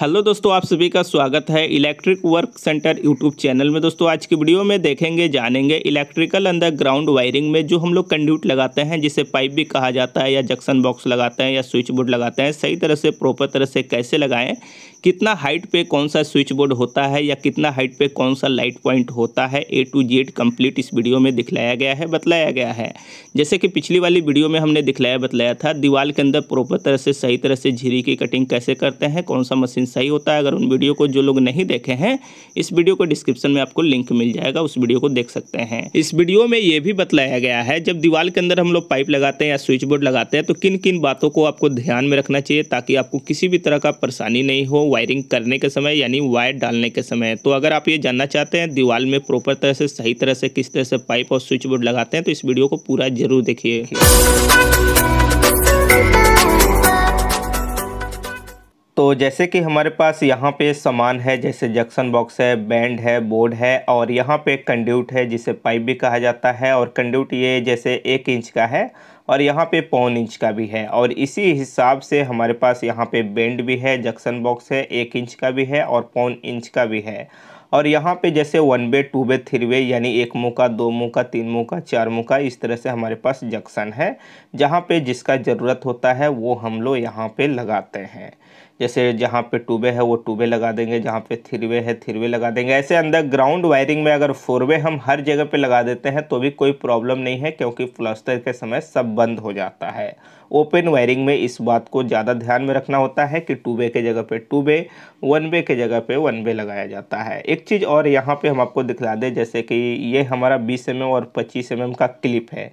hello दोस्तों आप सभी का स्वागत है electric work centre YouTube channel में दोस्तों आज की वीडियो में देखेंगे जानेंगे इलेक्ट्रिकल अंदर ग्राउंड वायरिंग में जो हम लोग कंड्यूट लगाते हैं जिसे पाइप भी कहा जाता है या जंक्शन बॉक्स लगाते हैं या स्विच बोर्ड लगाते हैं सही तरह से प्रॉपर तरह से कैसे लगाएं कितना हाइट पे कौन सा स्विच बोर्ड होता है या कितना हाइट पे कौन सा लाइट पॉइंट होता है ए टू जेड कंप्लीट इस वीडियो में दिखलाया गया है बतलाया गया है जैसे कि पिछली वाली वीडियो में हमने दिखलाया बतलाया था दीवार के अंदर प्रॉपर तरह से सही तरह से झीरी की कटिंग कैसे करते हैं कौन सा मशीन सही होता है अगर उन वीडियो को जो लोग नहीं देखे हैं इस वीडियो को डिस्क्रिप्शन में आपको लिंक मिल जाएगा उस वीडियो को देख सकते हैं इस वीडियो में ये भी बतलाया गया है जब दीवार के अंदर हम लोग पाइप लगाते हैं या स्विच बोर्ड लगाते हैं तो किन किन बातों को आपको ध्यान में रखना चाहिए ताकि आपको किसी भी तरह का परेशानी नहीं हो वायरिंग करने के समय यानी वायर डालने के समय तो अगर आप ये जानना चाहते हैं दीवार में प्रॉपर तरह से सही तरह से किस तरह से पाइप और स्विच बोर्ड लगाते हैं तो इस वीडियो को पूरा जरूर देखिए तो जैसे कि हमारे पास यहाँ पे सामान है जैसे जंक्शन बॉक्स है बैंड है बोर्ड है और यहाँ पे कंड्यूट है जिसे पाइप भी कहा जाता है और कंड्यूट ये जैसे एक इंच का है और यहाँ पे पौन इंच का भी है और इसी हिसाब से हमारे पास यहाँ पे बैंड भी है जंक्शन बॉक्स है एक इंच का भी है और पौन इंच का भी है और यहाँ पे जैसे one by two by three by यानी एक मुँह का दो मुँह का तीन मुँह का चार मुँह का इस तरह से हमारे पास जंक्शन है जहाँ पे जिसका ज़रूरत होता है वो हम लोग यहाँ पे लगाते हैं जैसे जहाँ पे टूबे है वो टूबे लगा देंगे जहाँ पे थ्री वे है थ्री वे लगा देंगे ऐसे अंदर ग्राउंड वायरिंग में अगर फोरवे हम हर जगह पे लगा देते हैं तो भी कोई प्रॉब्लम नहीं है क्योंकि प्लास्टर के समय सब बंद हो जाता है ओपन वायरिंग में इस बात को ज़्यादा ध्यान में रखना होता है कि टूबे के जगह पे टूबे वन वे के जगह पे वन वे लगाया जाता है एक चीज़ और यहाँ पे हम आपको दिखला दें जैसे कि ये हमारा बीस एम और पच्चीस एम का क्लिप है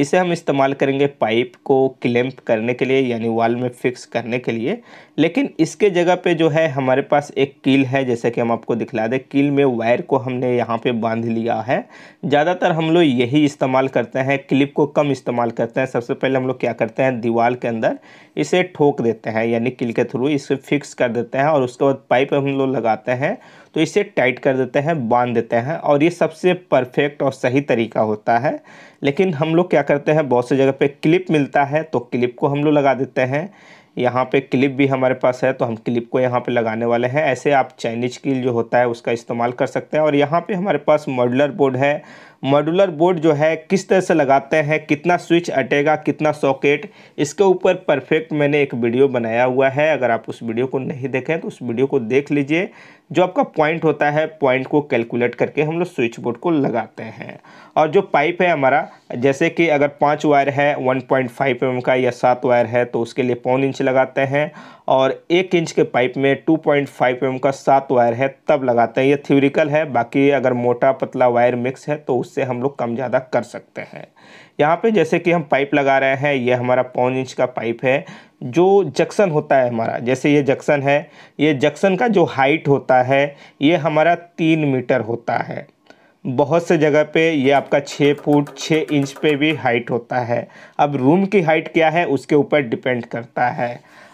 इसे हम इस्तेमाल करेंगे पाइप को क्लैंप करने के लिए यानी वाल में फिक्स करने के लिए लेकिन इसके जगह पे जो है हमारे पास एक कील है जैसे कि हम आपको दिखला दें कील में वायर को हमने यहाँ पे बांध लिया है ज़्यादातर हम लोग यही इस्तेमाल करते हैं क्लिप को कम इस्तेमाल करते हैं सबसे पहले हम लोग क्या करते हैं दीवार के अंदर इसे ठोक देते हैं यानी कील के थ्रू इसे फिक्स कर देते हैं और उसके बाद पाइप हम लोग लगाते हैं तो इसे टाइट कर देते हैं बांध देते हैं और ये सबसे परफेक्ट और सही तरीका होता है लेकिन हम लोग क्या करते हैं बहुत से जगह पे क्लिप मिलता है तो क्लिप को हम लोग लगा देते हैं यहाँ पे क्लिप भी हमारे पास है तो हम क्लिप को यहाँ पे लगाने वाले हैं ऐसे आप चाइनीज कील जो होता है उसका इस्तेमाल कर सकते हैं और यहाँ पे हमारे पास मॉडलर बोर्ड है मॉड्यूलर बोर्ड जो है किस तरह से लगाते हैं कितना स्विच अटेगा कितना सॉकेट इसके ऊपर परफेक्ट मैंने एक वीडियो बनाया हुआ है अगर आप उस वीडियो को नहीं देखें तो उस वीडियो को देख लीजिए जो आपका पॉइंट होता है पॉइंट को कैलकुलेट करके हम लोग स्विच बोर्ड को लगाते हैं और जो पाइप है हमारा जैसे कि अगर पाँच वायर है वन पॉइंट फाइव एम का या सात वायर है तो उसके लिए पौन इंच लगाते हैं और एक इंच के पाइप में टू पॉइंट फाइव एम का सात वायर है तब लगाते हैं ये थ्योरिकल है बाकी अगर मोटा पतला वायर मिक्स है तो उस इससे हम लोग कम ज़्यादा कर सकते हैं यहाँ पे जैसे कि हम पाइप लगा रहे हैं ये हमारा पौन इंच का पाइप है जो जक्सन होता है हमारा जैसे ये जक्सन है ये जक्सन का जो हाइट होता है ये हमारा तीन मीटर होता है बहुत से जगह पे ये आपका छः फुट छः इंच पे भी हाइट होता है अब रूम की हाइट क्या है उसके ऊपर डिपेंड करता है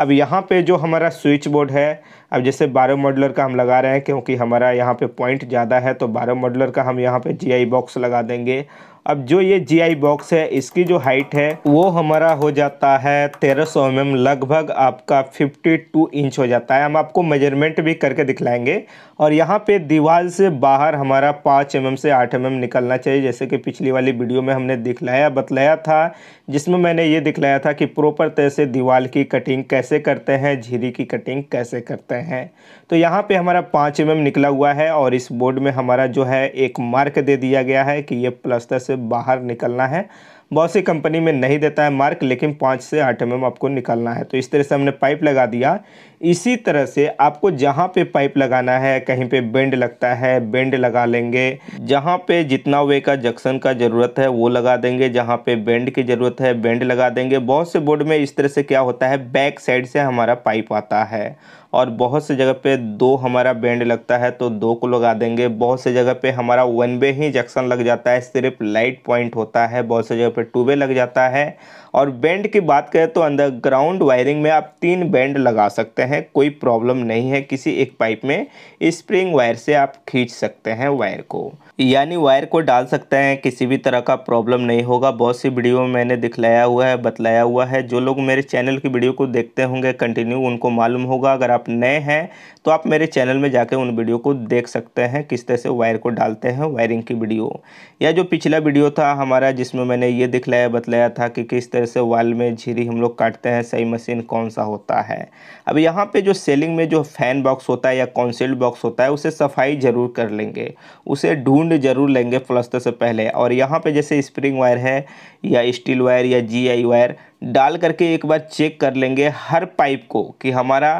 अब यहाँ पे जो हमारा स्विच बोर्ड है अब जैसे बारह मॉडलर का हम लगा रहे हैं क्योंकि हमारा यहाँ पे पॉइंट ज़्यादा है तो बारह मॉडलर का हम यहाँ पे जीआई बॉक्स लगा देंगे अब जो ये जीआई बॉक्स है इसकी जो हाइट है वो हमारा हो जाता है तेरह सौ एम mm, लगभग आपका फिफ्टी टू इंच हो जाता है हम आपको मेजरमेंट भी करके दिखलाएंगे और यहाँ पे दीवार से बाहर हमारा पाँच एम mm से आठ एम mm निकलना चाहिए जैसे कि पिछली वाली वीडियो में हमने दिखलाया बतलाया था जिसमें मैंने ये दिखलाया था कि प्रॉपर तरह से दीवार की कटिंग कैसे करते हैं झीरी की कटिंग कैसे करते हैं तो यहाँ पर हमारा पाँच एम निकला हुआ है और इस बोर्ड में हमारा जो है एक मार्क दे दिया गया है कि ये प्लस्तर से बाहर निकलना है बहुत सी कंपनी में नहीं देता है मार्क लेकिन पाँच से आठ एम आपको निकालना है तो इस तरह से हमने पाइप लगा दिया इसी तरह से आपको जहाँ पे पाइप लगाना है कहीं पे बेंड लगता है बेंड लगा लेंगे जहाँ पे जितना वे का जक्शन का ज़रूरत है वो लगा देंगे जहाँ पे बेंड की ज़रूरत है बेंड लगा देंगे बहुत से बोर्ड में इस तरह से क्या होता है बैक साइड से हमारा पाइप आता है और बहुत से जगह पे दो हमारा बेंड लगता है तो दो को लगा देंगे बहुत से जगह पे हमारा वन वे ही जक्शन लग जाता है सिर्फ लाइट पॉइंट होता है बहुत से जगह पे ट्यूबवेल लग जाता है और बैंड की बात करें तो अंडरग्राउंड वायरिंग में आप तीन बैंड लगा सकते हैं कोई प्रॉब्लम नहीं है किसी एक पाइप में स्प्रिंग वायर से आप खींच सकते हैं वायर को यानी वायर को डाल सकते हैं किसी भी तरह का प्रॉब्लम नहीं होगा बहुत सी वीडियो में मैंने दिखलाया हुआ है बतलाया हुआ है जो लोग मेरे चैनल की वीडियो को देखते होंगे कंटिन्यू उनको मालूम होगा अगर आप नए हैं तो आप मेरे चैनल में जाके उन वीडियो को देख सकते हैं किस तरह से वायर को डालते हैं वायरिंग की वीडियो या जो पिछला वीडियो था हमारा जिसमें मैंने ये दिखलाया बतलाया था कि किस तरह जैसे वाल में झीरी हम लोग काटते हैं सही मशीन कौन सा होता है अब यहाँ पे जो सेलिंग में जो फैन बॉक्स होता है या कॉन्सिल्ड बॉक्स होता है उसे सफाई ज़रूर कर लेंगे उसे ढूंढ जरूर लेंगे प्लस्तर से पहले और यहाँ पे जैसे स्प्रिंग वायर है या स्टील वायर या जी आई वायर डाल करके एक बार चेक कर लेंगे हर पाइप को कि हमारा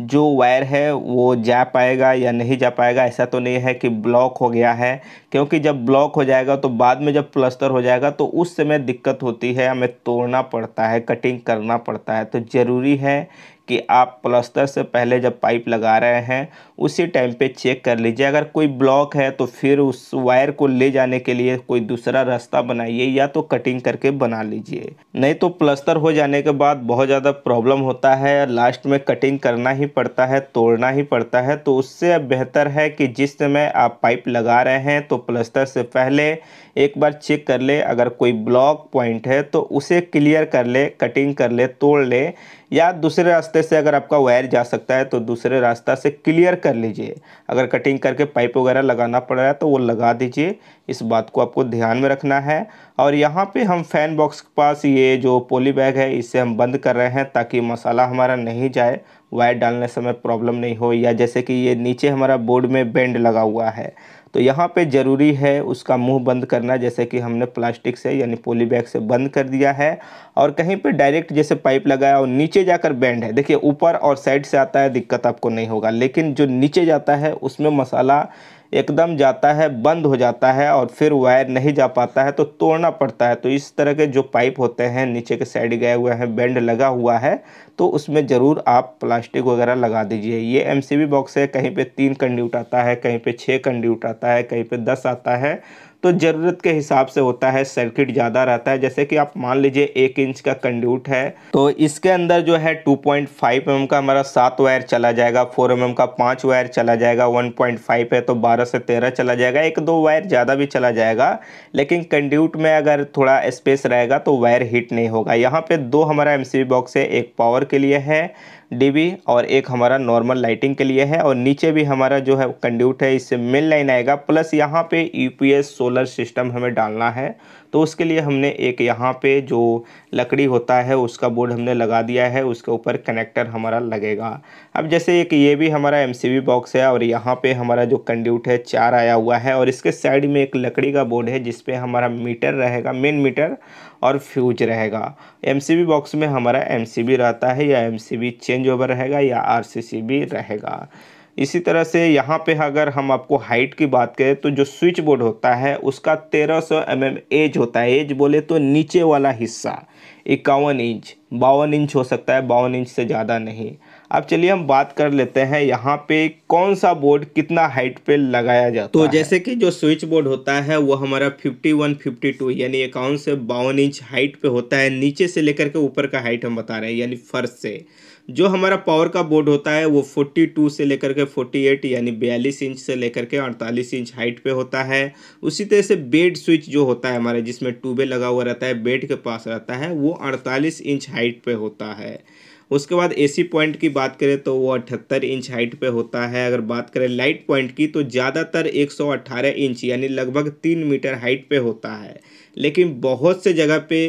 जो वायर है वो जा पाएगा या नहीं जा पाएगा ऐसा तो नहीं है कि ब्लॉक हो गया है क्योंकि जब ब्लॉक हो जाएगा तो बाद में जब प्लस्तर हो जाएगा तो उस समय दिक्कत होती है हमें तोड़ना पड़ता है कटिंग करना पड़ता है तो ज़रूरी है कि आप प्लस्तर से पहले जब पाइप लगा रहे हैं उसी टाइम पे चेक कर लीजिए अगर कोई ब्लॉक है तो फिर उस वायर को ले जाने के लिए कोई दूसरा रास्ता बनाइए या तो कटिंग करके बना लीजिए नहीं तो प्लस्तर हो जाने के बाद बहुत ज़्यादा प्रॉब्लम होता है लास्ट में कटिंग करना ही ही पड़ता है तोड़ना ही पड़ता है तो उससे बेहतर है कि जिस समय आप पाइप लगा रहे हैं तो प्लस्तर से पहले एक बार चेक कर ले अगर कोई ब्लॉक पॉइंट है तो उसे क्लियर कर ले कटिंग कर ले तोड़ ले या दूसरे रास्ते से अगर आपका वायर जा सकता है तो दूसरे रास्ता से क्लियर कर लीजिए अगर कटिंग करके पाइप वगैरह लगाना पड़ रहा है तो वो लगा दीजिए इस बात को आपको ध्यान में रखना है और यहाँ पे हम फैन बॉक्स के पास ये जो पोली बैग है इसे हम बंद कर रहे हैं ताकि मसाला हमारा नहीं जाए वायर डालने समय प्रॉब्लम नहीं हो या जैसे कि ये नीचे हमारा बोर्ड में बेंड लगा हुआ है तो यहाँ पे ज़रूरी है उसका मुंह बंद करना जैसे कि हमने प्लास्टिक से यानी पोली बैग से बंद कर दिया है और कहीं पे डायरेक्ट जैसे पाइप लगाया और नीचे जाकर बैंड है देखिए ऊपर और साइड से आता है दिक्कत आपको नहीं होगा लेकिन जो नीचे जाता है उसमें मसाला एकदम जाता है बंद हो जाता है और फिर वायर नहीं जा पाता है तो तोड़ना पड़ता है तो इस तरह के जो पाइप होते हैं नीचे के साइड गए हुए हैं बेंड लगा हुआ है तो उसमें ज़रूर आप प्लास्टिक वगैरह लगा दीजिए ये एम बॉक्स है कहीं पर तीन कंड्यूट आता है कहीं पर छः कंड्यूट आता है कहीं पर दस आता है तो ज़रूरत के हिसाब से होता है सर्किट ज़्यादा रहता है जैसे कि आप मान लीजिए एक इंच का कंड्यूट है तो इसके अंदर जो है 2.5 पॉइंट mm का हमारा सात वायर चला जाएगा 4 mm का पाँच वायर चला जाएगा 1.5 है तो 12 से 13 चला जाएगा एक दो वायर ज़्यादा भी चला जाएगा लेकिन कंड्यूट में अगर थोड़ा स्पेस रहेगा तो वायर हीट नहीं होगा यहाँ पर दो हमारा एम बॉक्स है एक पावर के लिए है डीबी और एक हमारा नॉर्मल लाइटिंग के लिए है और नीचे भी हमारा जो है कंड्यूट है इससे मेन लाइन आएगा प्लस यहाँ पे यूपीएस सोलर सिस्टम हमें डालना है तो उसके लिए हमने एक यहाँ पे जो लकड़ी होता है उसका बोर्ड हमने लगा दिया है उसके ऊपर कनेक्टर हमारा लगेगा अब जैसे एक ये भी हमारा एम बॉक्स है और यहाँ पे हमारा जो कंड्यूट है चार आया हुआ है और इसके साइड में एक लकड़ी का बोर्ड है जिसपे हमारा मीटर रहेगा मेन मीटर और फ्यूज रहेगा एमसीबी बॉक्स में हमारा एमसीबी रहता है या एमसीबी चेंज ओवर रहेगा या आरसीसीबी रहेगा इसी तरह से यहाँ पे अगर हम आपको हाइट की बात करें तो जो स्विच बोर्ड होता है उसका 1300 सौ mm एज होता है एज बोले तो नीचे वाला हिस्सा इक्यावन इंच बावन इंच हो सकता है बावन इंच से ज़्यादा नहीं अब चलिए हम बात कर लेते हैं यहाँ पे कौन सा बोर्ड कितना हाइट पे लगाया जाता तो है तो जैसे कि जो स्विच बोर्ड होता है वो हमारा 51, 52 यानी इक्यावन से बावन इंच हाइट पे होता है नीचे से लेकर के ऊपर का हाइट हम बता रहे हैं यानी फर्श से जो हमारा पावर का बोर्ड होता है वो 42 से लेकर के 48 यानी बयालीस इंच से लेकर के 48 इंच हाइट पे होता है उसी तरह से बेड स्विच जो होता है हमारे जिसमें टूबे लगा हुआ रहता है बेड के पास रहता है वो 48 इंच हाइट पे होता है उसके बाद एसी पॉइंट की बात करें तो वो अठहत्तर इंच हाइट पे होता है अगर बात करें लाइट पॉइंट की तो ज़्यादातर 118 इंच यानी लगभग तीन मीटर हाइट पे होता है लेकिन बहुत से जगह पे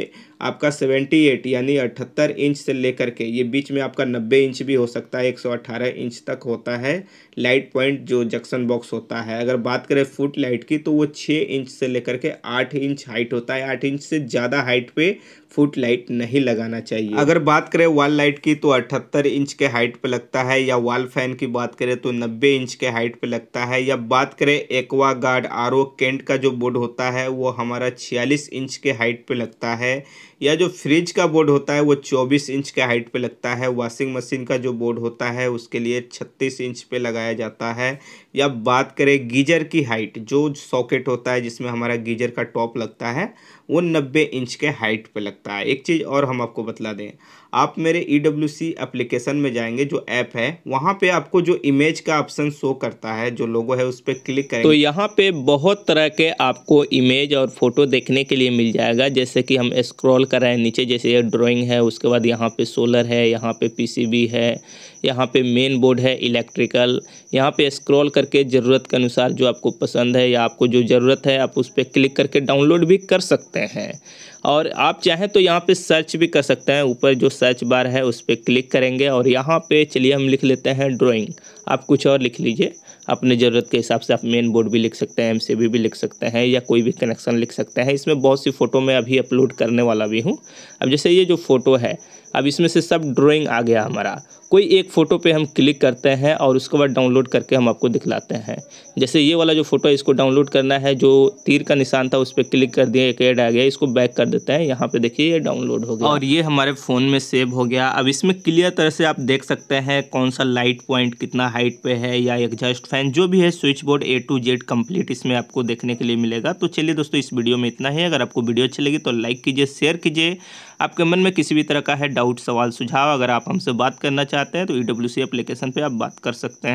आपका सेवेंटी एट यानी अठहत्तर इंच से लेकर के ये बीच में आपका नब्बे इंच भी हो सकता है एक सौ अट्ठारह इंच तक होता है लाइट पॉइंट जो जक्शन बॉक्स होता है अगर बात करें फुट लाइट की तो वो छः इंच से लेकर के आठ इंच हाइट होता है आठ इंच से ज़्यादा हाइट पे फुट लाइट नहीं लगाना चाहिए अगर बात करें वॉल लाइट की तो अठहत्तर इंच के हाइट पर लगता है या वॉल फैन की बात करें तो नब्बे इंच के हाइट पर लगता है या बात करें Aquaguard R O Kent का जो बोर्ड होता है वो हमारा छियालीस इंच के हाइट पर लगता है या जो फ्रिज का बोर्ड होता है वो 24 इंच के हाइट पे लगता है वॉशिंग मशीन का जो बोर्ड होता है उसके लिए 36 इंच पे लगाया जाता है या बात करें गीजर की हाइट जो सॉकेट होता है जिसमें हमारा गीजर का टॉप लगता है वो नब्बे इंच के हाइट पे लगता है एक चीज़ और हम आपको बतला दें आप मेरे ई डब्ल्यू सी एप्लीकेशन में जाएंगे जो ऐप है वहाँ पे आपको जो इमेज का ऑप्शन शो करता है जो लोगो है उस पर क्लिक करें तो यहाँ पे बहुत तरह के आपको इमेज और फोटो देखने के लिए मिल जाएगा जैसे कि हम स्क्रॉल कराएं नीचे जैसे ये ड्राइंग है उसके बाद यहाँ पे सोलर है यहाँ पे पीसीबी है यहाँ पे मेन बोर्ड है इलेक्ट्रिकल यहाँ पे स्क्रॉल करके ज़रूरत के अनुसार जो आपको पसंद है या आपको जो ज़रूरत है आप उस पर क्लिक करके डाउनलोड भी कर सकते हैं और आप चाहें तो यहाँ पे सर्च भी कर सकते हैं ऊपर जो सर्च बार है उस पर क्लिक करेंगे और यहाँ पे चलिए हम लिख लेते हैं ड्राइंग आप कुछ और लिख लीजिए अपने ज़रूरत के हिसाब से आप मेन बोर्ड भी लिख सकते हैं एम सी बी भी लिख सकते हैं या कोई भी कनेक्शन लिख सकते हैं इसमें बहुत सी फ़ोटो मैं अभी अपलोड करने वाला भी हूँ अब जैसे ये जो फ़ोटो है अब इसमें से सब ड्राइंग आ गया हमारा कोई एक फ़ोटो पे हम क्लिक करते हैं और उसके बाद डाउनलोड करके हम आपको दिखलाते हैं जैसे ये वाला जो फ़ोटो है इसको डाउनलोड करना है जो तीर का निशान था उस पर क्लिक कर दिया एक एड आ गया इसको बैक कर देते हैं यहाँ पे देखिए ये डाउनलोड हो गया और ये हमारे फ़ोन में सेव हो गया अब इसमें क्लियर तरह से आप देख सकते हैं कौन सा लाइट पॉइंट कितना हाइट पे है या एग्जॉस्ट फैन जो भी है switch board A to Z complete इसमें आपको देखने के लिए मिलेगा तो चलिए दोस्तों इस वीडियो में इतना ही अगर आपको वीडियो अच्छी लगी तो लाइक कीजिए शेयर कीजिए आपके मन में किसी भी तरह का है डाउट सवाल सुझाव अगर आप हमसे बात करना चाहते हैं तो ई एप्लीकेशन पर आप बात कर सकते हैं